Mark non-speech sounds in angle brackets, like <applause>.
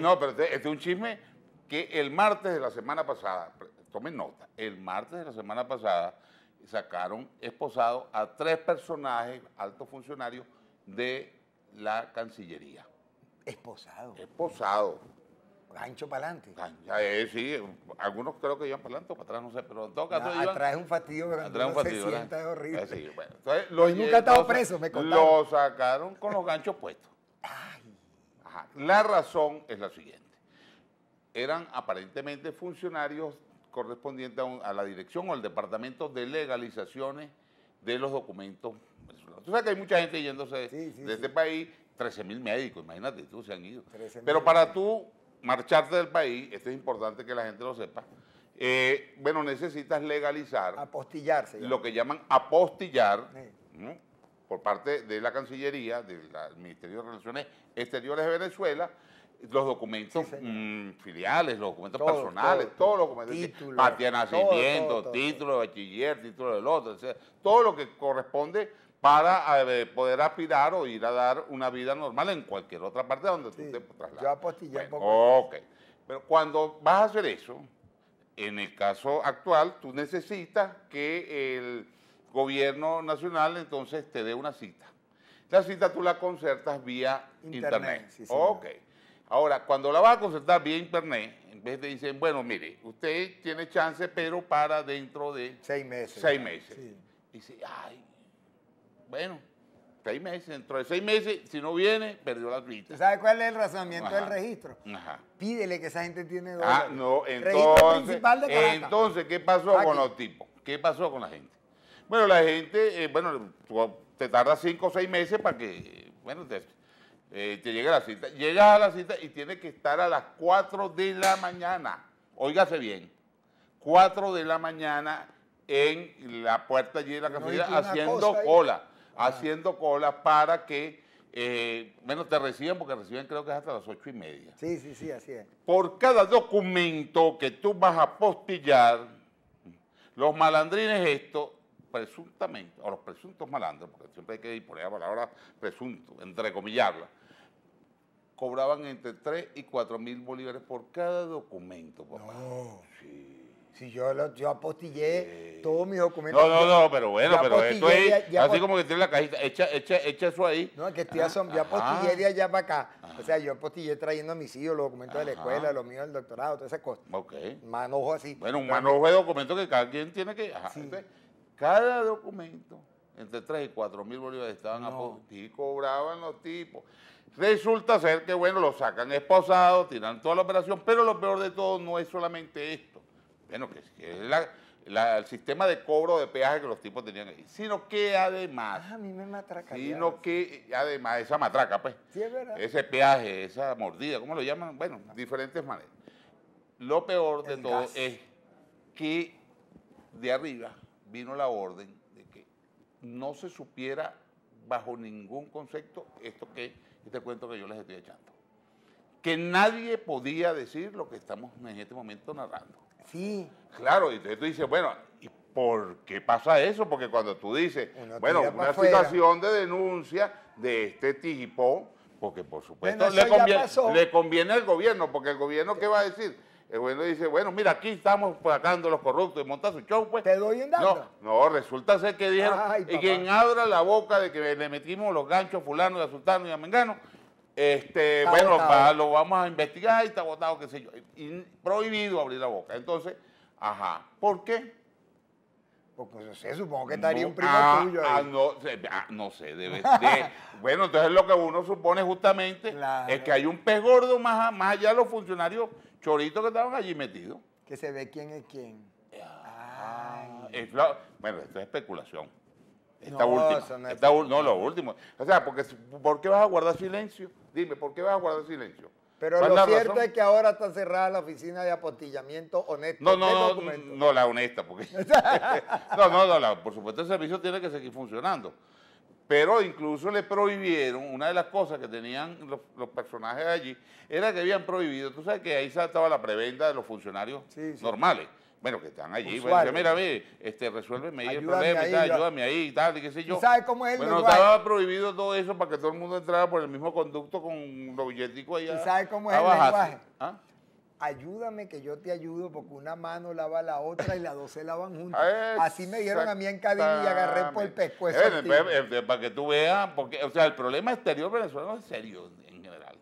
no, pero este, este, es un chisme que el martes de la semana pasada, tomen nota, el martes de la semana pasada sacaron esposado a tres personajes, altos funcionarios de la Cancillería. Esposado. Esposado. Gancho pues para adelante. Ah, eh, sí, algunos creo que iban para adelante o para atrás, no sé, pero en todo caso. atrás es un fastidio grande. Atrás un fastidio se sienta, es eh, horrible. bueno, nunca ha estado preso, me contaron. Lo sacaron con los ganchos puestos. Ah. La razón es la siguiente. Eran aparentemente funcionarios correspondientes a, la dirección o al departamento de legalizaciones de los documentos Tú sabes que hay mucha gente yéndose de este país, 13.000 médicos, imagínate, tú se han ido. Pero para tú marcharte del país, esto es importante que la gente lo sepa, eh, bueno, necesitas legalizar. Apostillarse. Lo que llaman apostillar. ¿no? por parte de la Cancillería, del Ministerio de Relaciones Exteriores de Venezuela, los documentos mm, filiales, los documentos personales, todo, todos nacimiento, bachiller, del otro, todo lo que corresponde para eh, poder aspirar o ir a dar una vida normal en cualquier otra parte donde tú te traslades. Yo apostillé un poco. Ok, pero cuando vas a hacer eso, en el caso actual, tú necesitas que el gobierno nacional entonces te dé una cita. La cita tú la concertas vía internet. internet. ok. Ahora, cuando la vas a concertar vía internet, en vez de dicen, bueno, mire, usted tiene chance, pero para dentro de... Seis meses. Seis meses. Dice, ay, bueno, seis meses. Dentro de seis meses, si no viene, perdió la cita. ¿Sabe cuál es el razonamiento del registro? Pídele que esa gente tiene Ah, no, entonces... entonces, ¿qué pasó con los tipos? ¿Qué pasó con la gente? Bueno, la gente, eh, bueno, te tarda cinco o seis meses para que, bueno, te, eh, llegue la cita. Llegas a la cita y tiene que estar a las 4 de la mañana. Óigase bien, cuatro de la mañana en la puerta allí de la cafetería haciendo cola, ah. haciendo cola para que, eh, bueno, te reciban, porque reciben creo que es hasta las ocho y media. Sí, sí, sí, así es. Por cada documento que tú vas a postillar, los malandrines estos presuntamente, o los presuntos malandros, porque siempre hay que ir por esa palabra presunto, comillas, cobraban entre 3 y 4 mil bolívares por cada documento, papá. No. Sí. Si yo, yo apostillé todos mis documentos. No, no, no, pero bueno, pero esto es así como que tiene la cajita, echa, echa, eso ahí. No, que estoy yo apostillé de allá para acá. O sea, yo apostillé trayendo a mis hijos los documentos de la escuela, los míos del doctorado, todas esas cosas. Ok. Manojo así. Bueno, un manojo de documentos que cada quien tiene que... Ajá. Este, cada documento, entre 3 y 4 mil bolívares estaban a a y cobraban los tipos. Resulta ser que, bueno, lo sacan esposado tiran toda la operación, pero lo peor de todo no es solamente esto, bueno, que es el sistema de cobro de peaje que los tipos tenían ahí, sino que además... Ah, a mí me matraca. Sino que además, esa matraca, pues, sí, es verdad. ese peaje, esa mordida, ¿cómo lo llaman? Bueno, diferentes maneras. Lo peor de todo es que de arriba vino la orden de que no se supiera bajo ningún concepto esto que este cuento que yo les estoy echando. Que nadie podía decir lo que estamos en este momento narrando. Sí. Claro, y tú dices, bueno, ¿y por qué pasa eso? Porque cuando tú dices, bueno, una situación de denuncia de este tipo, porque por supuesto le, conviene, le conviene al gobierno, porque el gobierno, ¿qué va a decir? El bueno dice, bueno, mira, aquí estamos sacando los corruptos y monta su show, pues. ¿Te doy en dado No, no, resulta ser que dijeron, y quien abra la boca de que le metimos los ganchos a fulano, a sultano y a mengano, este, bueno, lo vamos a investigar y está votado, qué sé yo. prohibido abrir la boca. Entonces, ajá, ¿por qué? Pues no pues, sé, supongo que estaría un primo ah, tuyo Ah, no, ah, no, sé, debe ser. <laughs> Bueno, entonces lo que uno supone justamente es que hay un pez gordo más, más allá de los funcionarios choritos que estaban allí metidos. Que se ve quién es quién. Ah, bueno, esto es especulación. Esta no, no, lo último. O sea, porque, ¿por qué vas a guardar silencio? Dime, ¿por qué vas a guardar silencio? Pero lo cierto es que ahora está cerrada la oficina de apostillamiento honesta. No, <laughs> <laughs> no, no, no, la honesta, porque. no, no, no por supuesto el servicio tiene que seguir funcionando. Pero incluso le prohibieron, una de las cosas que tenían los, personajes allí, era que habían prohibido, tú sabes que ahí estaba la prebenda de los funcionarios normales. Bueno, que están allí. mira, mira, ve, este, resuélveme ahí el problema, y tal, ayúdame ahí, tal, y qué sé yo. ¿Sabes cómo es el Bueno, estaba prohibido todo eso para que todo el mundo entrara por el mismo conducto con los billeticos allá. ¿Y sabes cómo es el lenguaje? ¿Ah? Ayúdame que yo te ayudo porque una mano lava la otra y las dos se lavan juntas. <laughs> Así me dieron a mí en Cadena y agarré por el pescuezo. Eh, eh, eh, para que tú veas, porque, o sea, el problema exterior venezolano es serio.